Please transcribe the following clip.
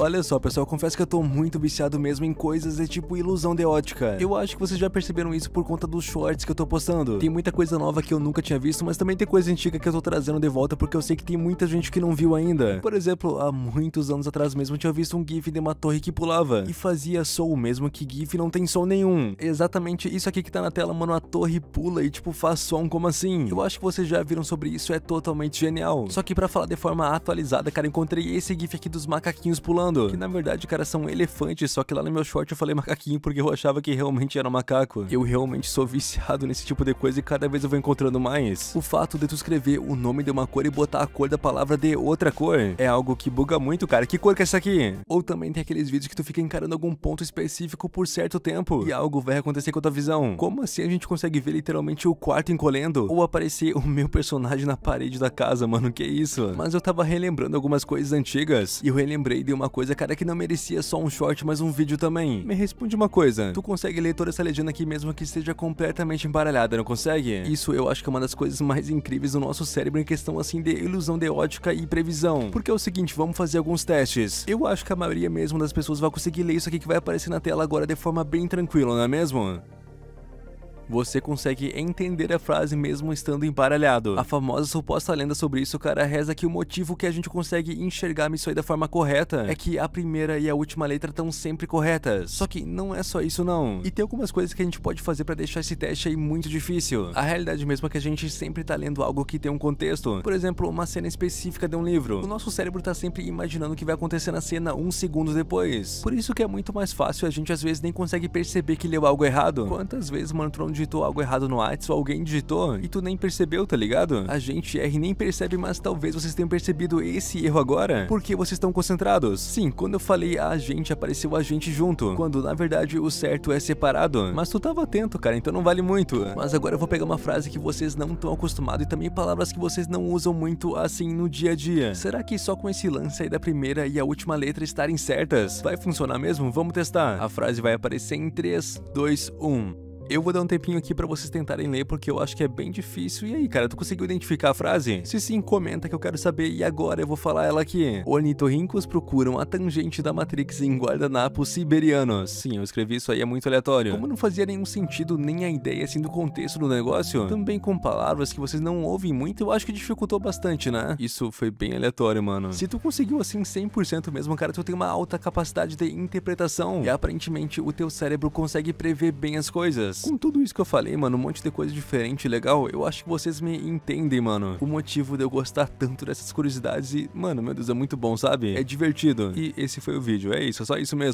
Olha só, pessoal, confesso que eu tô muito viciado mesmo em coisas de tipo ilusão de ótica. Eu acho que vocês já perceberam isso por conta dos shorts que eu tô postando. Tem muita coisa nova que eu nunca tinha visto, mas também tem coisa antiga que eu tô trazendo de volta porque eu sei que tem muita gente que não viu ainda. Por exemplo, há muitos anos atrás mesmo eu tinha visto um GIF de uma torre que pulava e fazia som mesmo que GIF não tem som nenhum. Exatamente isso aqui que tá na tela, mano, a torre pula e tipo faz som como assim? Eu acho que vocês já viram sobre isso, é totalmente genial. Só que para falar de forma atualizada, cara, encontrei esse GIF aqui dos macaquinhos pulando falando. Que na verdade, cara, são elefantes, só que lá no meu short eu falei macaquinho porque eu achava que realmente era um macaco. Eu realmente sou viciado nesse tipo de coisa e cada vez eu vou encontrando mais. O fato de tu escrever o nome de uma cor e botar a cor da palavra de outra cor é algo que buga muito, cara. Que cor que é essa aqui? Ou também tem aqueles vídeos que tu fica encarando algum ponto específico por certo tempo e algo vai acontecer com a tua visão. Como assim a gente consegue ver literalmente o quarto encolhendo ou aparecer o meu personagem na parede da casa, mano? Que isso? Mas eu tava relembrando algumas coisas antigas e eu relembrei de uma coisa coisa, cara, que não merecia só um short, mas um vídeo também. Me responde uma coisa, tu consegue ler toda essa legenda aqui mesmo que esteja completamente embaralhada, não consegue? Isso eu acho que é uma das coisas mais incríveis do nosso cérebro em questão assim de ilusão de ótica e previsão. Porque é o seguinte, vamos fazer alguns testes. Eu acho que a maioria mesmo das pessoas vai conseguir ler isso aqui que vai aparecer na tela agora de forma bem tranquila, não é mesmo? você consegue entender a frase mesmo estando embaralhado. A famosa suposta lenda sobre isso, cara, reza que o motivo que a gente consegue enxergar isso aí da forma correta é que a primeira e a última letra estão sempre corretas. Só que não é só isso não. E tem algumas coisas que a gente pode fazer para deixar esse teste aí muito difícil. A realidade mesmo é que a gente sempre tá lendo algo que tem um contexto. Por exemplo, uma cena específica de um livro. O nosso cérebro tá sempre imaginando o que vai acontecer na cena um segundo depois. Por isso que é muito mais fácil, a gente às vezes nem consegue perceber que leu algo errado. Quantas vezes, mano, Tron digitou algo errado no WhatsApp ou alguém digitou e tu nem percebeu, tá ligado? A gente erra e nem percebe, mas talvez vocês tenham percebido esse erro agora, porque vocês estão concentrados. Sim, quando eu falei a gente, apareceu a gente junto, quando na verdade o certo é separado. Mas tu tava atento, cara, então não vale muito. Mas agora eu vou pegar uma frase que vocês não estão acostumados e também palavras que vocês não usam muito assim no dia a dia. Será que só com esse lance aí da primeira e a última letra estarem certas, vai funcionar mesmo? Vamos testar. A frase vai aparecer em 3, 2, 1. Eu vou dar um tempinho aqui para vocês tentarem ler, porque eu acho que é bem difícil. E aí, cara, tu conseguiu identificar a frase? Se sim, comenta que eu quero saber. E agora eu vou falar ela aqui. Ornitorrincos procuram a tangente da Matrix em guardanapos siberianos. Sim, eu escrevi isso aí, é muito aleatório. Como não fazia nenhum sentido nem a ideia, assim, do contexto do negócio, também com palavras que vocês não ouvem muito, eu acho que dificultou bastante, né? Isso foi bem aleatório, mano. Se tu conseguiu, assim, 100% mesmo, cara, tu tem uma alta capacidade de interpretação. E aparentemente o teu cérebro consegue prever bem as coisas. Com tudo isso que eu falei, mano, um monte de coisa diferente e legal, eu acho que vocês me entendem, mano. O motivo de eu gostar tanto dessas curiosidades e, mano, meu Deus, é muito bom, sabe? É divertido. E esse foi o vídeo, é isso, é só isso mesmo.